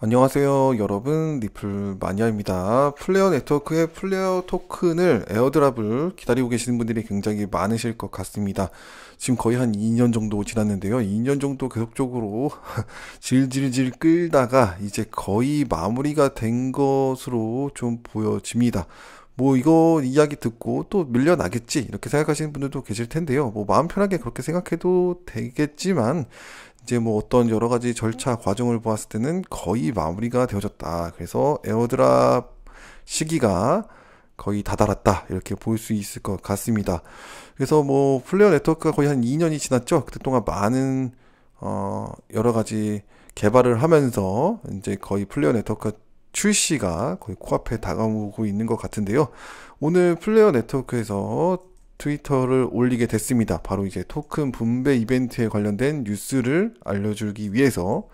안녕하세요 여러분 리플 마니아입니다 플레어 네트워크의 플레어 토큰을 에어드랍을 기다리고 계시는 분들이 굉장히 많으실 것 같습니다 지금 거의 한 2년 정도 지났는데요 2년 정도 계속적으로 질질질 끌다가 이제 거의 마무리가 된 것으로 좀 보여집니다 뭐 이거 이야기 듣고 또 밀려나겠지 이렇게 생각하시는 분들도 계실 텐데요. 뭐 마음 편하게 그렇게 생각해도 되겠지만 이제 뭐 어떤 여러 가지 절차 과정을 보았을 때는 거의 마무리가 되어졌다. 그래서 에어드랍 시기가 거의 다다랐다 이렇게 볼 수 있을 것 같습니다. 그래서 뭐플레어 네트워크가 거의 한 2년이 지났죠. 그때 동안 많은 어 여러 가지 개발을 하면서 이제 거의 플레어 네트워크 출시가 거의 코앞에 다가오고 있는 것 같은데요. 오늘 플레어 네트워크에서 트위터를 올리게 됐습니다. 바로 이제 토큰 분배 이벤트에 관련된 뉴스를 알려주기 위해서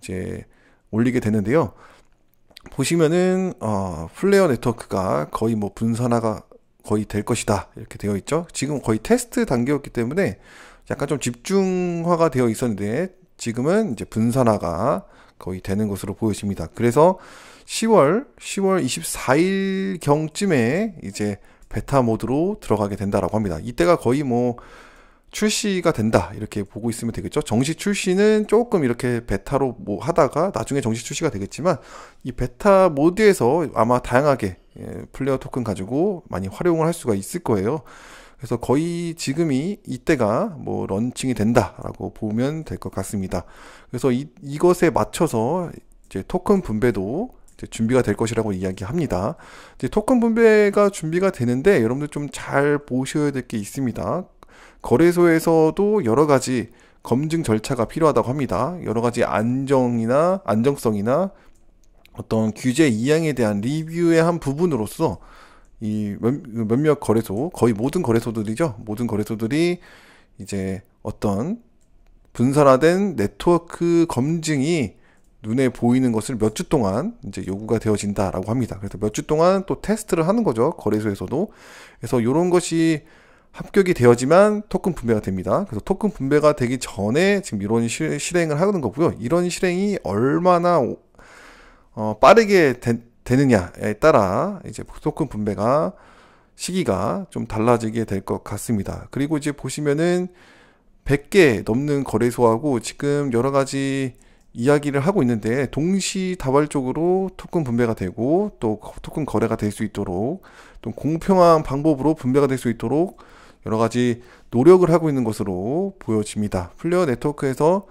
이제 올리게 됐는데요. 보시면은 어, 플레어 네트워크가 거의 뭐 분산화가 거의 될 것이다 이렇게 되어 있죠. 지금 거의 테스트 단계였기 때문에 약간 좀 집중화가 되어 있었는데 지금은 이제 분산화가 거의 되는 것으로 보여집니다. 그래서 10월 10월 24일 경쯤에 이제 베타 모드로 들어가게 된다라고 합니다. 이때가 거의 뭐 출시가 된다 이렇게 보고 있으면 되겠죠. 정식 출시는 조금 이렇게 베타로 뭐 하다가 나중에 정식 출시가 되겠지만 이 베타 모드에서 아마 다양하게 예, 플레이어 토큰 가지고 많이 활용을 할 수가 있을 거예요. 그래서 거의 지금이 이때가 뭐 런칭이 된다라고 보면 될 것 같습니다. 그래서 이, 이것에 맞춰서 이제 토큰 분배도 준비가 될 것이라고 이야기합니다. 이제 토큰 분배가 준비가 되는데 여러분들 좀 잘 보셔야 될 게 있습니다. 거래소에서도 여러 가지 검증 절차가 필요하다고 합니다. 여러 가지 안정이나 안정성이나 어떤 규제 이양에 대한 리뷰의 한 부분으로서 이 몇몇 거래소, 거의 모든 거래소들이죠. 모든 거래소들이 이제 어떤 분산화된 네트워크 검증이 눈에 보이는 것을 몇 주 동안 이제 요구가 되어진다라고 합니다. 그래서 몇 주 동안 또 테스트를 하는 거죠. 거래소에서도. 그래서 이런 것이 합격이 되어지만 토큰 분배가 됩니다. 그래서 토큰 분배가 되기 전에 지금 이런 실, 행을 하는 거고요. 이런 실행이 얼마나 어, 빠르게 되, 되느냐에 따라 이제 토큰 분배가 시기가 좀 달라지게 될 것 같습니다. 그리고 이제 보시면은 100개 넘는 거래소하고 지금 여러 가지 이야기를 하고 있는데 동시다발적으로 토큰 분배가 되고 또 토큰 거래가 될 수 있도록 또 공평한 방법으로 분배가 될 수 있도록 여러 가지 노력을 하고 있는 것으로 보여집니다. 플레이어 네트워크에서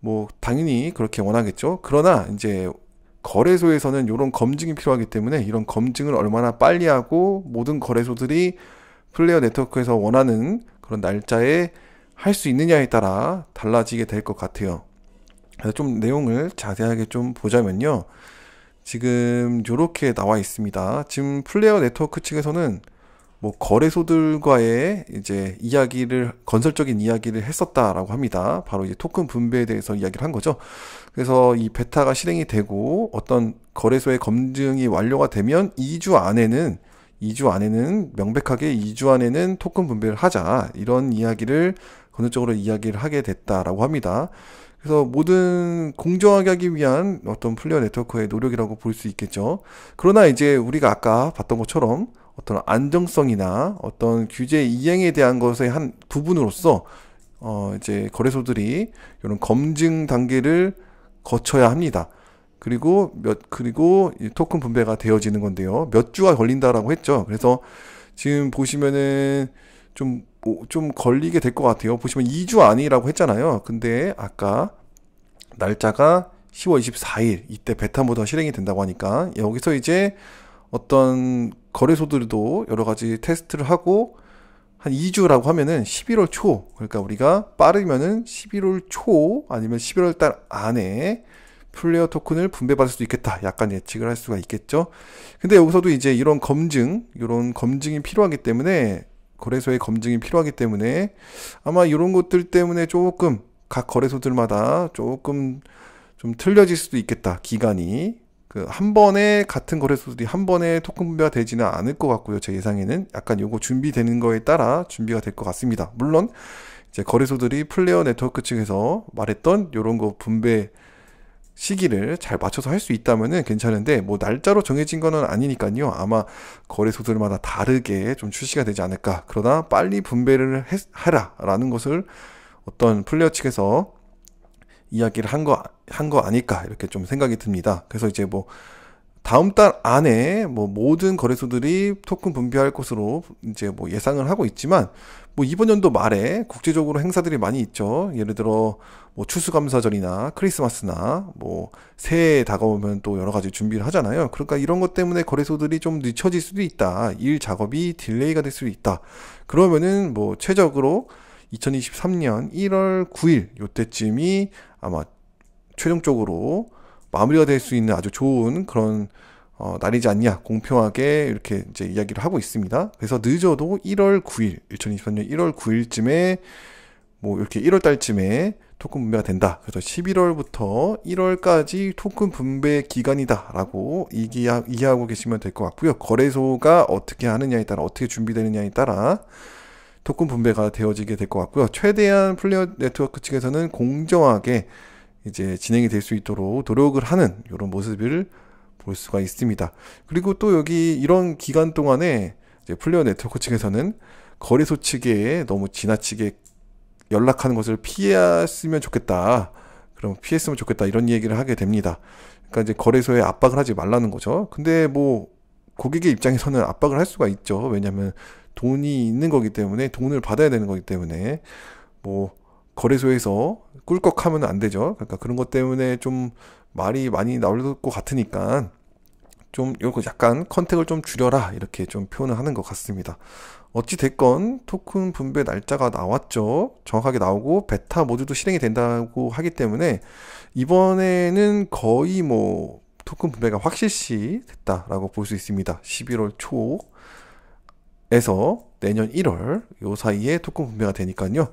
뭐 당연히 그렇게 원하겠죠. 그러나 이제 거래소에서는 이런 검증이 필요하기 때문에 이런 검증을 얼마나 빨리 하고 모든 거래소들이 플레이어 네트워크에서 원하는 그런 날짜에 할 수 있느냐에 따라 달라지게 될 것 같아요. 그래서 좀 내용을 자세하게 좀 보자면요. 지금 이렇게 나와 있습니다. 지금 플레이어 네트워크 측에서는 뭐 거래소들과의 이제 이야기를 건설적인 이야기를 했었다라고 합니다. 바로 이제 토큰 분배에 대해서 이야기를 한 거죠. 그래서 이 베타가 실행이 되고 어떤 거래소의 검증이 완료가 되면 2주 안에는 2주 안에는 명백하게 2주 안에는 토큰 분배를 하자 이런 이야기를 건설적으로 이야기를 하게 됐다라고 합니다. 그래서 모든 공정하게 하기 위한 어떤 플레이어 네트워크의 노력이라고 볼 수 있겠죠. 그러나 이제 우리가 아까 봤던 것처럼 어떤 안정성이나 어떤 규제 이행에 대한 것의 한 부분으로서 어 이제 거래소들이 이런 검증 단계를 거쳐야 합니다. 그리고 몇 그리고 토큰 분배가 되어지는 건데요. 몇 주가 걸린다라고 했죠. 그래서 지금 보시면은 좀좀 걸리게 될 것 같아요. 보시면 2주 안이라고 했잖아요. 근데 아까 날짜가 10월 24일 이때 베타모드가 실행이 된다고 하니까 여기서 이제 어떤 거래소들도 여러 가지 테스트를 하고 한 2주라고 하면은 11월 초 그러니까 우리가 빠르면은 11월 초 아니면 11월 달 안에 플레이어 토큰을 분배받을 수도 있겠다. 약간 예측을 할 수가 있겠죠. 근데 여기서도 이제 이런 검증, 이런 검증이 필요하기 때문에 거래소의 검증이 필요하기 때문에 아마 이런 것들 때문에 조금 각 거래소들마다 조금 좀 틀려질 수도 있겠다. 기간이. 그 한 번에 같은 거래소들이 한 번에 토큰 분배가 되지는 않을 것 같고요. 제 예상에는 약간 요거 준비되는 거에 따라 준비가 될 것 같습니다. 물론 이제 거래소들이 플레어 네트워크 측에서 말했던 요런 거 분배 시기를 잘 맞춰서 할 수 있다면은 괜찮은데 뭐 날짜로 정해진 거는 아니니까요. 아마 거래소들마다 다르게 좀 출시가 되지 않을까. 그러다 빨리 분배를 해, 하라라는 것을 어떤 플레이어 측에서 이야기를 한거 한거 한 거 아닐까 이렇게 좀 생각이 듭니다. 그래서 이제 뭐 다음 달 안에 뭐 모든 거래소들이 토큰 분배할 것으로 이제 뭐 예상을 하고 있지만 뭐 이번 연도 말에 국제적으로 행사들이 많이 있죠. 예를 들어 뭐 추수감사절이나 크리스마스나 뭐 새해 다가오면 또 여러 가지 준비를 하잖아요. 그러니까 이런 것 때문에 거래소들이 좀 늦춰질 수도 있다. 일 작업이 딜레이가 될 수도 있다. 그러면은 뭐 최적으로 2023년 1월 9일 요때쯤이 아마 최종적으로 마무리가 될 수 있는 아주 좋은 그런 어, 날이지 않냐 공평하게 이렇게 이제 이야기를 하고 있습니다. 그래서 늦어도 1월 9일 2023년 1월 9일쯤에 뭐 이렇게 1월 달쯤에 토큰 분배가 된다. 그래서 11월부터 1월까지 토큰 분배 기간이다라고 이해하고 계시면 될 것 같고요. 거래소가 어떻게 하느냐에 따라 어떻게 준비되느냐에 따라 토큰 분배가 되어지게 될 것 같고요. 최대한 플레이어 네트워크 측에서는 공정하게 이제 진행이 될 수 있도록 노력을 하는 이런 모습을 볼 수가 있습니다. 그리고 또 여기 이런 기간 동안에 플레어 네트워크 측에서는 거래소 측에 너무 지나치게 연락하는 것을 피했으면 좋겠다. 그럼 피했으면 좋겠다. 이런 얘기를 하게 됩니다. 그러니까 이제 거래소에 압박을 하지 말라는 거죠. 근데 뭐 고객의 입장에서는 압박을 할 수가 있죠. 왜냐하면 돈이 있는 거기 때문에 돈을 받아야 되는 거기 때문에 뭐 거래소에서 꿀꺽하면 안 되죠. 그러니까 그런 것 때문에 좀 말이 많이 나올 것 같으니까 좀요거 약간 컨택을 좀 줄여라 이렇게 좀 표현을 하는 것 같습니다. 어찌 됐건 토큰 분배 날짜가 나왔죠. 정확하게 나오고 베타 모듈도 실행이 된다고 하기 때문에 이번에는 거의 뭐 토큰 분배가 확실시 됐다라고 볼 수 있습니다. 11월 초에서 내년 1월 요 사이에 토큰 분배가 되니까요.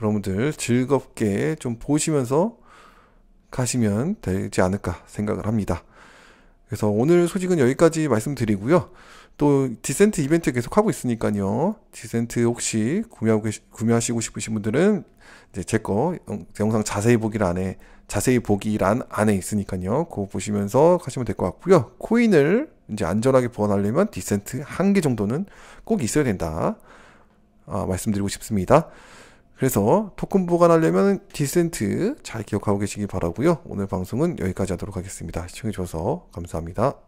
여러분들 즐겁게 좀 보시면서 가시면 되지 않을까 생각을 합니다. 그래서 오늘 소식은 여기까지 말씀드리고요. 또 디센트 이벤트 계속 하고 있으니까요. 디센트 혹시 구매하고 계시, 구매하시고 싶으신 분들은 이제 제거 영상 자세히 보기란에 자세히 보기란 안에 있으니까요. 그거 보시면서 가시면될 것 같고요. 코인을 이제 안전하게 보관하려면 디센트 한 개 정도는 꼭 있어야 된다. 아, 말씀드리고 싶습니다. 그래서 토큰 보관하려면 디센트 잘 기억하고 계시기 바라고요. 오늘 방송은 여기까지 하도록 하겠습니다. 시청해주셔서 감사합니다.